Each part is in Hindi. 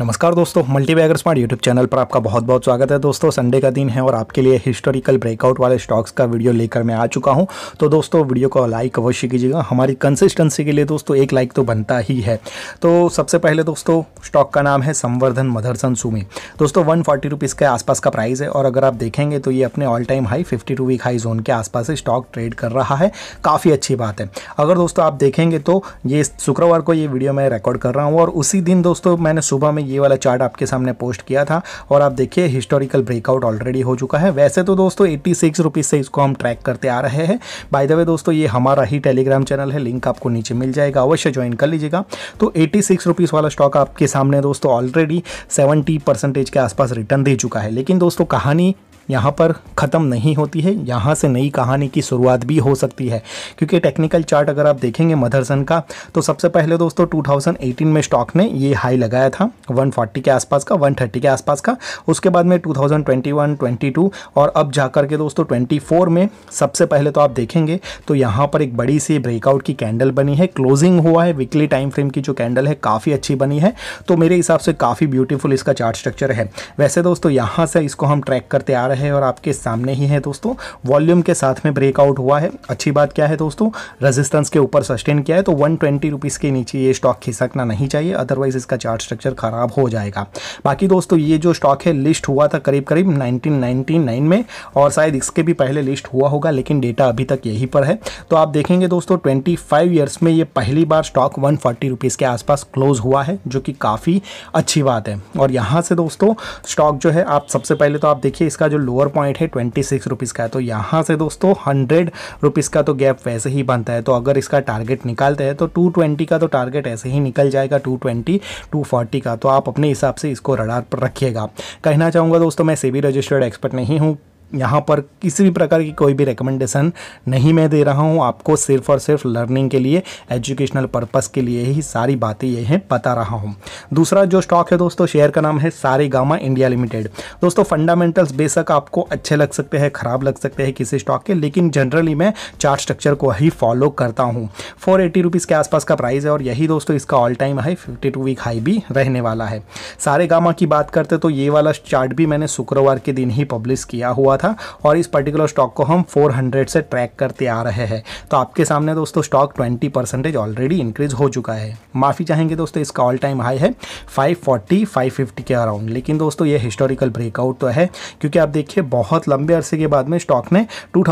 नमस्कार दोस्तों multibagger smart YouTube channel पर आपका बहुत बहुत स्वागत है दोस्तों संडे का दिन है और आपके लिए हिस्टोरिकल ब्रेकआउट वाले स्टॉक्स का वीडियो लेकर मैं आ चुका हूं तो दोस्तों वीडियो को लाइक अवश्य कीजिएगा हमारी कंसिस्टेंसी के लिए दोस्तों एक लाइक तो बनता ही है तो सबसे पहले दोस्तों स्टॉक का नाम है संवर्धन मदरसन सुमी दोस्तों वन फोर्टी के आसपास का प्राइस है और अगर आप देखेंगे तो ये अपने all time high fifty two week high zone के आसपास स्टॉक ट्रेड कर रहा है काफ़ी अच्छी बात है अगर दोस्तों आप देखेंगे तो ये शुक्रवार को ये वीडियो मैं रिकॉर्ड कर रहा हूँ और उसी दिन दोस्तों मैंने सुबह में ये वाला चार्ट आपके सामने पोस्ट किया था और आप देखिए हिस्टोरिकल ब्रेकआउट ऑलरेडी हो चुका है वैसे तो दोस्तों एट्टी सिक्स रुपीज़ से इसको हम ट्रैक करते आ रहे हैं बाय द वे दोस्तों ये हमारा ही टेलीग्राम चैनल है लिंक आपको नीचे मिल जाएगा अवश्य ज्वाइन कर लीजिएगा तो एट्टी सिक्स रुपीज़ वाला स्टॉक आपके सामने दोस्तों ऑलरेडी सेवेंटी परसेंटेज के आसपास रिटर्न दे चुका है लेकिन दोस्तों कहानी यहाँ पर ख़त्म नहीं होती है यहाँ से नई कहानी की शुरुआत भी हो सकती है क्योंकि टेक्निकल चार्ट अगर आप देखेंगे मदरसन का तो सबसे पहले दोस्तों 2018 में स्टॉक ने ये हाई लगाया था 140 के आसपास का 130 के आसपास का उसके बाद में 2021 22 और अब जाकर के दोस्तों 24 में सबसे पहले तो आप देखेंगे तो यहाँ पर एक बड़ी सी ब्रेकआउट की कैंडल बनी है क्लोजिंग हुआ है वीकली टाइम फ्रेम की जो कैंडल है काफ़ी अच्छी बनी है तो मेरे हिसाब से काफ़ी ब्यूटीफुल इसका चार्ट स्ट्रक्चर है वैसे दोस्तों यहाँ से इसको हम ट्रैक करते आ रहे है और आपके सामने ही है दोस्तों वॉल्यूम के साथ में ब्रेकआउट हुआ है अच्छी बात क्या है दोस्तों रेजिस्टेंस के ऊपर सस्टेन किया है तो वन ट्वेंटी के नीचे ये स्टॉक खिसकना नहीं चाहिए अदरवाइज इसका चार्ट स्ट्रक्चर खराब हो जाएगा बाकी दोस्तों ये जो स्टॉक है लिस्ट हुआ था करीब करीब नाइनटीन में और शायद इसके भी पहले लिस्ट हुआ होगा लेकिन डेटा अभी तक यही पर है तो आप देखेंगे दोस्तों ट्वेंटी फाइव में ये पहली बार स्टॉक वन फोर्टी के आसपास क्लोज हुआ है जो कि काफ़ी अच्छी बात है और यहाँ से दोस्तों स्टॉक जो है आप सबसे पहले तो आप देखिए इसका जो लोअर पॉइंट है ट्वेंटी सिक्स रुपीज़ का है तो यहाँ से दोस्तों हंड्रेड रुपीज़ का तो गैप वैसे ही बनता है तो अगर इसका टारगेट निकालते हैं तो टू ट्वेंटी का तो टारगेट ऐसे ही निकल जाएगा टू ट्वेंटी टू फोर्टी का तो आप अपने हिसाब से इसको रडार पर रखिएगा कहना चाहूँगा दोस्तों मैं सेबी रजिस्टर्ड एक्सपर्ट नहीं हूँ यहाँ पर किसी भी प्रकार की कोई भी रिकमेंडेशन नहीं मैं दे रहा हूँ आपको सिर्फ और सिर्फ लर्निंग के लिए एजुकेशनल पर्पस के लिए ही सारी बातें ये हैं बता रहा हूँ दूसरा जो स्टॉक है दोस्तों शेयर का नाम है सारे गामा इंडिया लिमिटेड दोस्तों फंडामेंटल्स बेशक आपको अच्छे लग सकते हैं खराब लग सकते हैं किसी स्टॉक के लेकिन जनरली मैं चार्ट स्ट्रक्चर को ही फॉलो करता हूँ फोर एटी रुपीज़ के आसपास का प्राइस है और यही दोस्तों इसका all time high fifty two week high भी रहने वाला है सारे गामा की बात करते तो ये वाला चार्ट भी मैंने शुक्रवार के दिन ही पब्लिश किया हुआ था और इस पर्टिकुलर स्टॉक को हम 400 से ट्रैक करते आ रहे हैं तो आपके सामने दोस्तों स्टॉक 20 परसेंटेज ऑलरेडी इंक्रीज हो चुका है माफ़ी चाहेंगे दोस्तों इसका ऑल टाइम हाई है 540 550 के अराउंड लेकिन दोस्तों ये हिस्टोरिकल ब्रेकआउट तो है क्योंकि आप देखिए बहुत लंबे अरसे के बाद में स्टॉक ने टू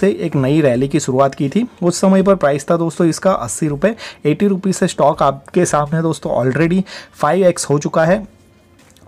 से एक नई रैली की शुरुआत की थी उस समय पर प्राइस था दोस्तों इसका अस्सी रुपये से स्टॉक आपके सामने दोस्तों ऑलरेडी फाइव हो चुका है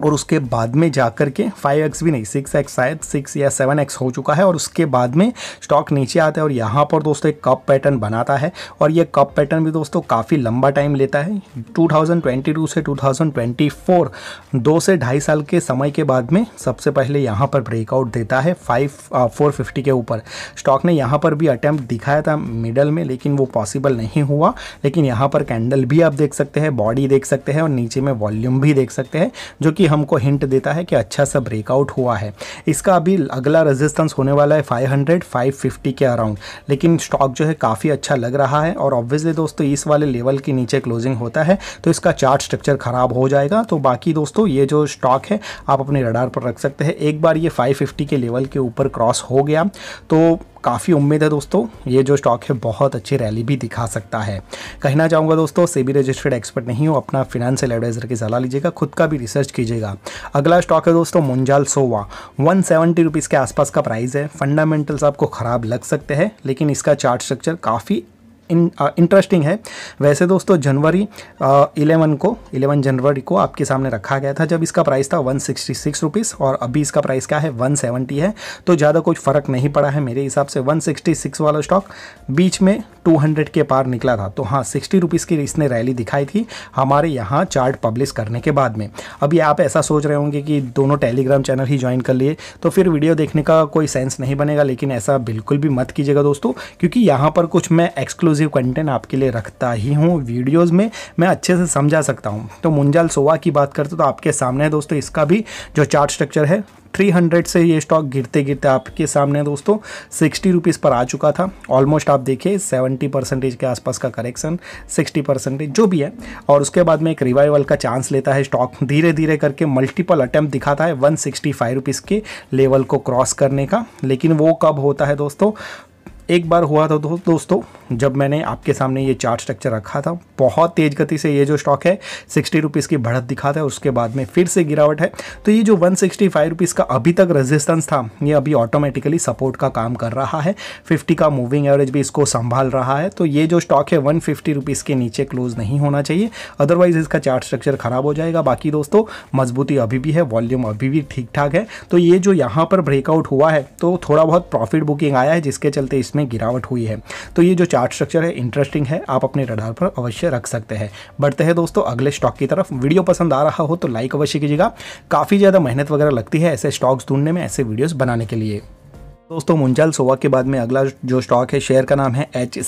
और उसके बाद में जा कर के फाइव एक्स भी नहीं सिक्स एक्स शायद सिक्स या सेवन एक्स हो चुका है और उसके बाद में स्टॉक नीचे आता है और यहाँ पर दोस्तों एक कप पैटर्न बनाता है और ये कप पैटर्न भी दोस्तों काफ़ी लंबा टाइम लेता है 2022 से 2024 दो से ढाई साल के समय के बाद में सबसे पहले यहाँ पर ब्रेकआउट देता है फाइव फोर फिफ्टी के ऊपर स्टॉक ने यहाँ पर भी अटैम्प्ट दिखाया था मिडल में लेकिन वो पॉसिबल नहीं हुआ लेकिन यहाँ पर कैंडल भी आप देख सकते हैं बॉडी देख सकते हैं और नीचे में वॉल्यूम भी देख सकते हैं जो कि कि हमको हिंट देता है कि अच्छा सा ब्रेकआउट हुआ है इसका अभी अगला रेजिस्टेंस होने वाला है 500 550 के अराउंड लेकिन स्टॉक जो है काफ़ी अच्छा लग रहा है और ऑब्वियसली दोस्तों इस वाले लेवल के नीचे क्लोजिंग होता है तो इसका चार्ट स्ट्रक्चर ख़राब हो जाएगा तो बाकी दोस्तों ये जो स्टॉक है आप अपने रडार पर रख सकते हैं एक बार ये फाइव के लेवल के ऊपर क्रॉस हो गया तो काफ़ी उम्मीद है दोस्तों ये जो स्टॉक है बहुत अच्छी रैली भी दिखा सकता है कहना चाहूँगा दोस्तों सेबी रजिस्टर्ड एक्सपर्ट नहीं हो अपना फिनेंशियल एडवाइजर की सलाह लीजिएगा खुद का भी रिसर्च कीजिएगा अगला स्टॉक है दोस्तों मुंजाल सोवा वन सेवेंटी के आसपास का प्राइस है फंडामेंटल्स आपको ख़राब लग सकते हैं लेकिन इसका चार्ट स्ट्रक्चर काफ़ी इंटरेस्टिंग है वैसे दोस्तों जनवरी इलेवन को इलेवन जनवरी को आपके सामने रखा गया था जब इसका प्राइस था वन सिक्सटी सिक्स रुपीज़ और अभी इसका प्राइस क्या है वन सेवेंटी है तो ज़्यादा कुछ फ़र्क नहीं पड़ा है मेरे हिसाब से वन सिक्सटी सिक्स वाला स्टॉक बीच में टू हंड्रेड के पार निकला था तो हाँ सिक्सटी रुपीज़ की इसने रैली दिखाई थी हमारे यहाँ चार्ट पब्लिश करने के बाद में अभी आप ऐसा सोच रहे होंगे कि दोनों टेलीग्राम चैनल ही ज्वाइन कर लिए तो फिर वीडियो देखने का कोई सेंस नहीं बनेगा लेकिन ऐसा बिल्कुल भी मत कीजिएगा दोस्तों क्योंकि यहाँ पर कुछ मैं एक्सक्लूसिव एक्सक्लूसिव कंटेंट आपके लिए रखता ही हूँ वीडियोज़ में मैं अच्छे से समझा सकता हूँ तो मुंजाल सोवा की बात करते तो आपके सामने है दोस्तों इसका भी जो चार्ट स्ट्रक्चर है 300 से ये स्टॉक गिरते गिरते आपके सामने दोस्तों सिक्सटी रुपीज़ पर आ चुका था ऑलमोस्ट आप देखिए 70 परसेंटेज के आसपास का करेक्शन 60 परसेंटेज जो भी है और उसके बाद में एक रिवाइवल का चांस लेता है स्टॉक धीरे धीरे करके मल्टीपल अटैम्प्ट दिखाता है वन सिक्सटी के लेवल को क्रॉस करने का लेकिन वो कब होता है दोस्तों एक बार हुआ था दो, दोस्तों जब मैंने आपके सामने ये चार्ट स्ट्रक्चर रखा था बहुत तेज़ गति से ये जो स्टॉक है सिक्सटी रुपीज़ की बढ़त दिखाता है उसके बाद में फिर से गिरावट है तो ये जो वन सिक्सटी फाइव रुपीज़ का अभी तक रेजिस्टेंस था ये अभी ऑटोमेटिकली सपोर्ट का काम कर रहा है फिफ्टी का मूविंग एवरेज भी इसको संभाल रहा है तो ये जो स्टॉक है वन फिफ्टी रुपीज़ के नीचे क्लोज नहीं होना चाहिए अदरवाइज़ इसका चार्ट स्ट्रक्चर ख़राब हो जाएगा बाकी दोस्तों मजबूती अभी भी है वॉल्यूम अभी भी ठीक ठाक है तो ये जो यहाँ पर ब्रेकआउट हुआ है तो थोड़ा बहुत प्रॉफिट बुकिंग आया है जिसके चलते इस इसमें गिरावट हुई है तो ये जो चार्ट स्ट्रक्चर है इंटरेस्टिंग है आप अपने रडार पर अवश्य रख सकते हैं बढ़ते हैं दोस्तों अगले स्टॉक की तरफ वीडियो पसंद आ रहा हो तो लाइक अवश्य कीजिएगा काफ़ी ज़्यादा मेहनत वगैरह लगती है ऐसे स्टॉक्स ढूंढने में ऐसे वीडियोज़ बनाने के लिए दोस्तों मुंजाल सोवा के बाद में अगला जो स्टॉक है शेयर का नाम है एच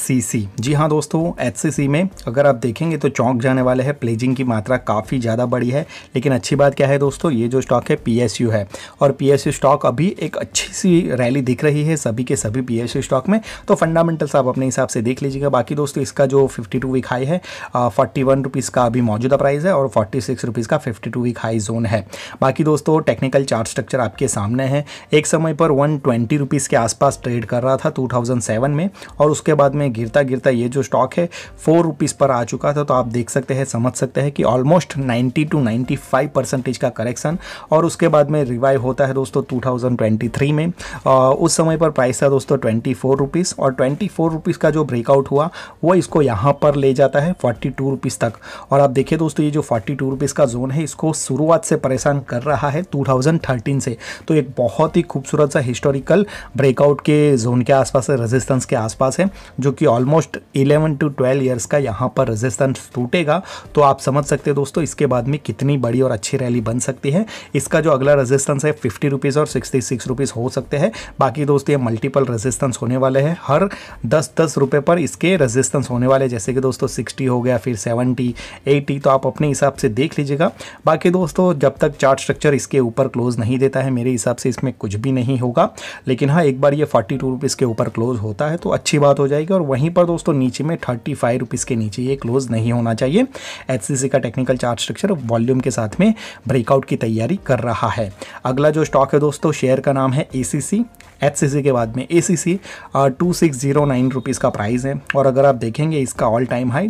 जी हाँ दोस्तों एच में अगर आप देखेंगे तो चौंक जाने वाले हैं प्लेजिंग की मात्रा काफ़ी ज़्यादा बड़ी है लेकिन अच्छी बात क्या है दोस्तों ये जो स्टॉक है पी है और पी स्टॉक अभी एक अच्छी सी रैली दिख रही है सभी के सभी पी स्टॉक में तो फंडामेंटल्स आप अपने हिसाब से देख लीजिएगा बाकी दोस्तों इसका जो फिफ्टी टू वीक हाई है फोर्टी वन रुपीज़ का अभी मौजूदा प्राइस है और फोर्टी सिक्स रुपीज़ का fifty two week high zone है बाकी दोस्तों टेक्निकल चार्ट स्ट्रक्चर आपके सामने है एक समय पर वन ट्वेंटी रुपीज़ के आसपास ट्रेड कर रहा था 2007 में और उसके बाद में गिरता गिरता ये जो स्टॉक है फोर रुपीज़ पर आ चुका था तो आप देख सकते हैं समझ सकते हैं कि ऑलमोस्ट 90 टू 95 परसेंटेज का करेक्शन और उसके बाद में रिवाइव होता है दोस्तों 2023 में आ, उस समय पर प्राइस था दोस्तों ट्वेंटी फोर रुपीज़ और ट्वेंटी फोर रुपीज़ का जो ब्रेकआउट हुआ वो इसको यहाँ पर ले जाता है फोर्टी टू रुपीज़ तक और आप देखिए दोस्तों ये जो फोर्टी टू रुपीज़ का जोन है इसको शुरुआत से परेशान कर रहा है 2013 से तो एक बहुत ही खूबसूरत सा हिस्टोरिकल ब्रेकआउट के जोन के आसपास है रेजिस्टेंस के आसपास है जो कि ऑलमोस्ट 11 टू 12 ईयर्स का यहाँ पर रेजिस्टेंस टूटेगा तो आप समझ सकते हैं दोस्तों इसके बाद में कितनी बड़ी और अच्छी रैली बन सकती है इसका जो अगला रेजिस्टेंस है फिफ्टी रुपीज़ और सिक्सटी सिक्स रुपीज़ हो सकते हैं बाकी दोस्तों ये मल्टीपल रेजिस्टेंस होने वाले हैं हर दस दस रुपये पर इसके रेजिस्टेंस होने वाले जैसे कि दोस्तों सिक्सटी हो गया फिर सेवेंटी एटी तो आप अपने हिसाब से देख लीजिएगा बाकी दोस्तों जब तक चार्ट स्ट्रक्चर इसके ऊपर क्लोज नहीं देता है मेरे हिसाब से इसमें कुछ भी नहीं होगा लेकिन लेकिन हाँ एक बार ये फोर्टी टू रुपीज़ के ऊपर क्लोज़ होता है तो अच्छी बात हो जाएगी और वहीं पर दोस्तों नीचे में थर्टी फाइव रुपीज़ के नीचे ये क्लोज़ नहीं होना चाहिए एच का टेक्निकल चार्ज स्ट्रक्चर वॉल्यूम के साथ में ब्रेकआउट की तैयारी कर रहा है अगला जो स्टॉक है दोस्तों शेयर का नाम है ए एच के बाद में A C C two six zero nine rupees का प्राइस है और अगर आप देखेंगे इसका ऑल टाइम हाई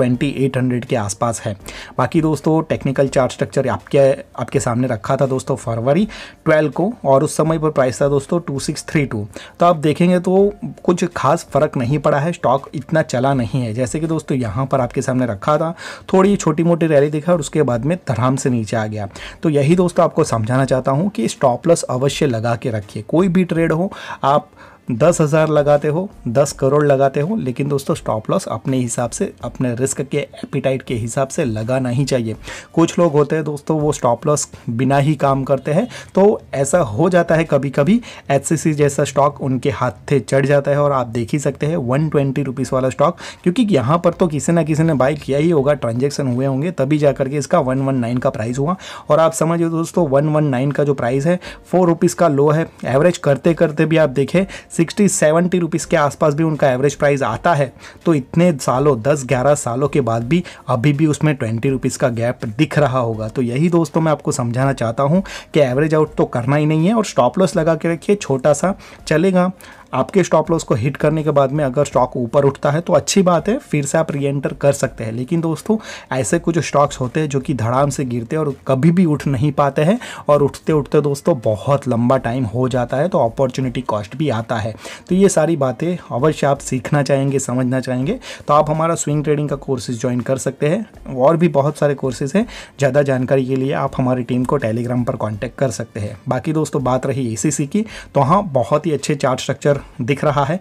2800 के आसपास है बाकी दोस्तों टेक्निकल चार्ट स्ट्रक्चर आपके आपके सामने रखा था दोस्तों फरवरी 12 को और उस समय पर प्राइस था दोस्तों टू सिक्स थ्री टू तो आप देखेंगे तो कुछ खास फ़र्क नहीं पड़ा है स्टॉक इतना चला नहीं है जैसे कि दोस्तों यहाँ पर आपके सामने रखा था थोड़ी छोटी मोटी रैली दिखा और उसके बाद में धराम से नीचे आ गया तो यही दोस्तों आपको समझाना चाहता हूँ कि स्टॉप अवश्य लगा के रखिए कोई भी ट्रेड हो आप दस हज़ार लगाते हो दस करोड़ लगाते हो लेकिन दोस्तों स्टॉप लॉस अपने हिसाब से अपने रिस्क के एपिटाइट के हिसाब से लगाना ही चाहिए कुछ लोग होते हैं दोस्तों वो स्टॉप लॉस बिना ही काम करते हैं तो ऐसा हो जाता है कभी कभी एच जैसा स्टॉक उनके हाथ से चढ़ जाता है और आप देख ही सकते हैं वन ट्वेंटी रुपीज़ वाला स्टॉक क्योंकि यहाँ पर तो किसी ना किसी ने बाई किया ही होगा ट्रांजेक्शन हुए होंगे तभी जा करके इसका वन वन नाइन का प्राइस हुआ और आप समझिए दोस्तों वन वन नाइन का जो प्राइस है फोर रुपीज़ का लो है एवरेज करते करते भी आप देखें सिक्सटी सेवेंटी रुपीज़ के आसपास भी उनका एवरेज प्राइस आता है तो इतने सालों दस ग्यारह सालों के बाद भी अभी भी उसमें ट्वेंटी रुपीज़ का गैप दिख रहा होगा तो यही दोस्तों मैं आपको समझाना चाहता हूँ कि एवरेज आउट तो करना ही नहीं है और स्टॉप लॉस लगा के रखिए छोटा सा चलेगा आपके स्टॉप लॉस को हिट करने के बाद में अगर स्टॉक ऊपर उठता है तो अच्छी बात है फिर से आप रीएंटर कर सकते हैं लेकिन दोस्तों ऐसे कुछ स्टॉक्स होते हैं जो कि धड़ाम से गिरते हैं और कभी भी उठ नहीं पाते हैं और उठते उठते दोस्तों बहुत लंबा टाइम हो जाता है तो अपॉर्चुनिटी कॉस्ट भी आता है तो ये सारी बातें अवश्य आप सीखना चाहेंगे समझना चाहेंगे तो आप हमारा स्विंग ट्रेडिंग का कोर्सेज ज्वाइन कर सकते हैं और भी बहुत सारे कोर्सेज हैं ज़्यादा जानकारी के लिए आप हमारी टीम को टेलीग्राम पर कॉन्टैक्ट कर सकते हैं बाकी दोस्तों बात रही ए की तो हाँ बहुत ही अच्छे चार्ट स्ट्रक्चर दिख रहा है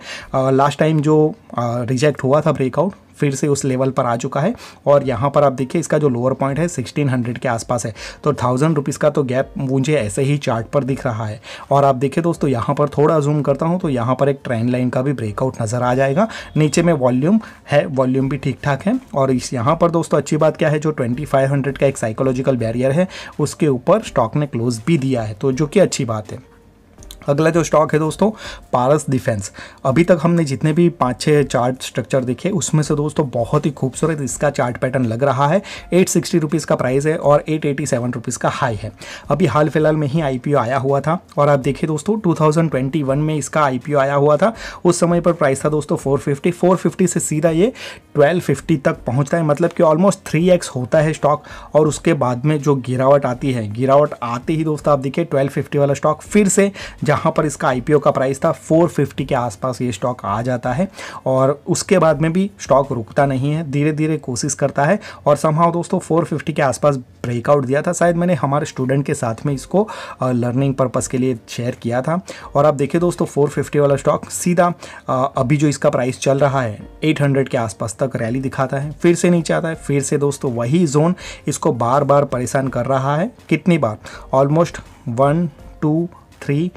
लास्ट टाइम जो रिजेक्ट हुआ था ब्रेकआउट फिर से उस लेवल पर आ चुका है और यहाँ पर आप देखिए इसका जो लोअर पॉइंट है 1600 के आसपास है तो थाउजेंड रुपीज़ का तो गैप मुझे ऐसे ही चार्ट पर दिख रहा है और आप देखिए दोस्तों यहाँ पर थोड़ा जूम करता हूँ तो यहाँ पर एक ट्रेंड लाइन का भी ब्रेकआउट नज़र आ जाएगा नीचे में वॉल्यूम है वॉल्यूम भी ठीक ठाक है और इस यहाँ पर दोस्तों अच्छी बात क्या है जो ट्वेंटी का एक साइकोलॉजिकल बैरियर है उसके ऊपर स्टॉक ने क्लोज भी दिया है तो जो कि अच्छी बात है अगला जो स्टॉक है दोस्तों पारस डिफेंस अभी तक हमने जितने भी पाँच छः चार्ट स्ट्रक्चर देखे उसमें से दोस्तों बहुत ही खूबसूरत इसका चार्ट पैटर्न लग रहा है एट सिक्सटी रुपीज़ का प्राइस है और एट एटी सेवन रुपीज़ का हाई है अभी हाल फिलहाल में ही आई आया हुआ था और आप देखिए दोस्तों टू थाउजेंड ट्वेंटी वन में इसका आई आया हुआ था उस समय पर प्राइस था दोस्तों फोर फिफ्टी फोर फिफ्टी से सीधा ये ट्वेल्व फिफ्टी तक पहुँचता है मतलब कि ऑलमोस्ट थ्री एक्स होता है स्टॉक और उसके बाद में जो गिरावट आती है गिरावट आते ही दोस्तों आप देखिए ट्वेल्व फिफ्टी वाला स्टॉक फिर से जहाँ जहाँ पर इसका आई का प्राइस था 450 के आसपास ये स्टॉक आ जाता है और उसके बाद में भी स्टॉक रुकता नहीं है धीरे धीरे कोशिश करता है और समहाव दोस्तों 450 के आसपास ब्रेकआउट दिया था शायद मैंने हमारे स्टूडेंट के साथ में इसको लर्निंग पर्पज़ के लिए शेयर किया था और आप देखिए दोस्तों 450 वाला स्टॉक सीधा अभी जो इसका प्राइस चल रहा है 800 के आसपास तक रैली दिखाता है फिर से नीचे आता है फिर से दोस्तों वही जोन इसको बार बार परेशान कर रहा है कितनी बार almost one two three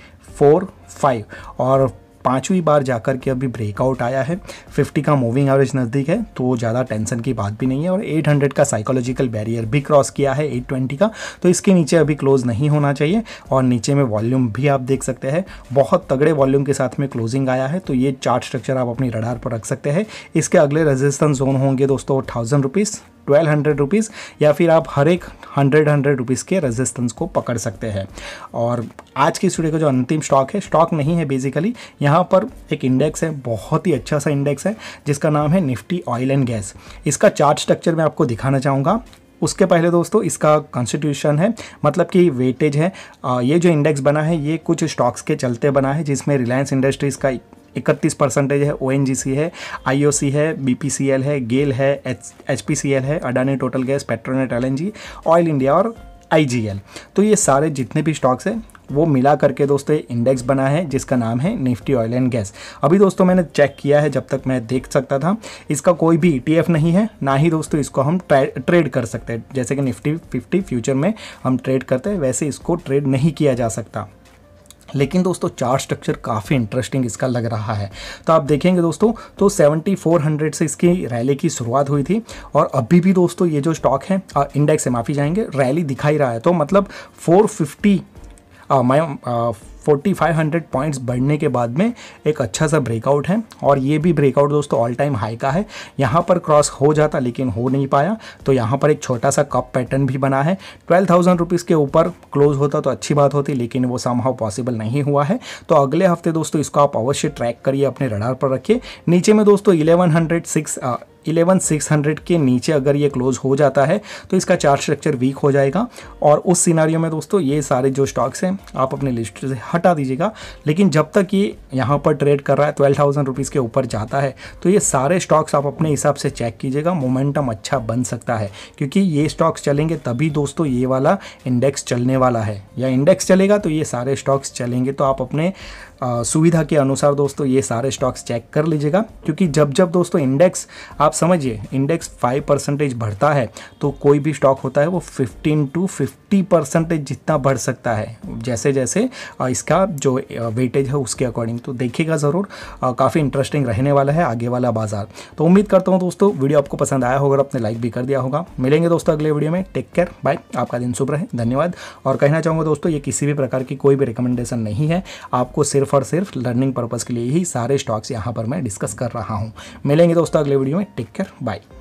4 5 or पाँचवीं बार जाकर के अभी ब्रेकआउट आया है 50 का मूविंग एवरेज नज़दीक है तो ज़्यादा टेंशन की बात भी नहीं है और 800 का साइकोलॉजिकल बैरियर भी क्रॉस किया है 820 का तो इसके नीचे अभी क्लोज़ नहीं होना चाहिए और नीचे में वॉल्यूम भी आप देख सकते हैं बहुत तगड़े वॉल्यूम के साथ में क्लोजिंग आया है तो ये चार्ट स्ट्रक्चर आप अपनी रडार पर रख सकते हैं इसके अगले रजिस्टेंस जोन होंगे दोस्तों thousand rupees twelve hundred rupees या फिर आप हर एक हंड्रेड हंड्रेड रुपीज़ के रेजिस्टेंस को पकड़ सकते हैं और आज की स्टूडियो का जो अंतिम स्टॉक है स्टॉक नहीं है बेसिकली यहाँ यहाँ पर एक इंडेक्स है बहुत ही अच्छा सा इंडेक्स है जिसका नाम है निफ्टी ऑयल एंड गैस इसका चार्ट स्ट्रक्चर मैं आपको दिखाना चाहूँगा उसके पहले दोस्तों इसका कॉन्स्टिट्यूशन है मतलब कि वेटेज है ये जो इंडेक्स बना है ये कुछ स्टॉक्स के चलते बना है जिसमें रिलायंस इंडस्ट्रीज़ का इकतीस परसेंटेज है ओ है आई है बी है गेल है एच है Adani total gas Petronet L oil India और आई तो ये सारे जितने भी स्टॉक्स हैं वो मिला करके दोस्तों इंडेक्स बना है जिसका नाम है निफ्टी ऑयल एंड गैस अभी दोस्तों मैंने चेक किया है जब तक मैं देख सकता था इसका कोई भी ई e नहीं है ना ही दोस्तों इसको हम ट्रेड कर सकते हैं जैसे कि निफ्टी फिफ्टी फ्यूचर में हम ट्रेड करते हैं वैसे इसको ट्रेड नहीं किया जा सकता लेकिन दोस्तों चार्ट स्ट्रक्चर काफ़ी इंटरेस्टिंग इसका लग रहा है तो आप देखेंगे दोस्तों तो 7400 से इसकी रैली की शुरुआत हुई थी और अभी भी दोस्तों ये जो स्टॉक है इंडेक्स से माफ़ी जाएंगे रैली दिखाई रहा है तो मतलब 450 माई फोर्टी फाइव हंड्रेड पॉइंट्स बढ़ने के बाद में एक अच्छा सा ब्रेकआउट है और ये भी ब्रेकआउट दोस्तों ऑल टाइम हाई का है यहाँ पर क्रॉस हो जाता लेकिन हो नहीं पाया तो यहाँ पर एक छोटा सा कप पैटर्न भी बना है ट्वेल्व थाउजेंड रुपीज़ के ऊपर क्लोज होता तो अच्छी बात होती लेकिन वो समहाउ पॉसिबल नहीं हुआ है तो अगले हफ्ते दोस्तों इसको आप अवश्य ट्रैक करिए अपने रडार पर रखिए नीचे में दोस्तों eleven hundred six eleven six hundred के नीचे अगर ये क्लोज हो जाता है तो इसका चार्ट स्ट्रक्चर वीक हो जाएगा और उस सिनारियो में दोस्तों ये सारे जो स्टॉक्स हैं आप अपने लिस्ट से हटा दीजिएगा लेकिन जब तक ये यहाँ पर ट्रेड कर रहा है ट्वेल्व थाउजेंड रुपीज़ के ऊपर जाता है तो ये सारे स्टॉक्स आप अपने हिसाब से चेक कीजिएगा मोमेंटम अच्छा बन सकता है क्योंकि ये स्टॉक्स चलेंगे तभी दोस्तों ये वाला इंडेक्स चलने वाला है या इंडेक्स चलेगा तो ये सारे स्टॉक्स चलेंगे तो आप अपने सुविधा के अनुसार दोस्तों ये सारे स्टॉक्स चेक कर लीजिएगा क्योंकि जब जब दोस्तों इंडेक्स आप समझिए इंडेक्स फाइव परसेंटेज बढ़ता है तो कोई भी स्टॉक होता है वो फिफ्टीन टू फिफ्टी परसेंटेज जितना बढ़ सकता है जैसे जैसे इसका जो वेटेज है उसके अकॉर्डिंग तो देखिएगा ज़रूर काफ़ी इंटरेस्टिंग रहने वाला है आगे वाला बाजार तो उम्मीद करता हूँ दोस्तों वीडियो आपको पसंद आया होगा आपने लाइक भी कर दिया होगा मिलेंगे दोस्तों अगले वीडियो में टेक केयर बाय आपका दिन शुभ रहे धन्यवाद और कहना चाहूँगा दोस्तों ये किसी भी प्रकार की कोई भी रिकमेंडेशन नहीं है आपको सिर्फ सिर्फ और सिर्फ लर्निंग पर्पज़ के लिए ही सारे स्टॉक्स यहाँ पर मैं डिस्कस कर रहा हूँ मिलेंगे दोस्तों अगले वीडियो में टेक केयर बाय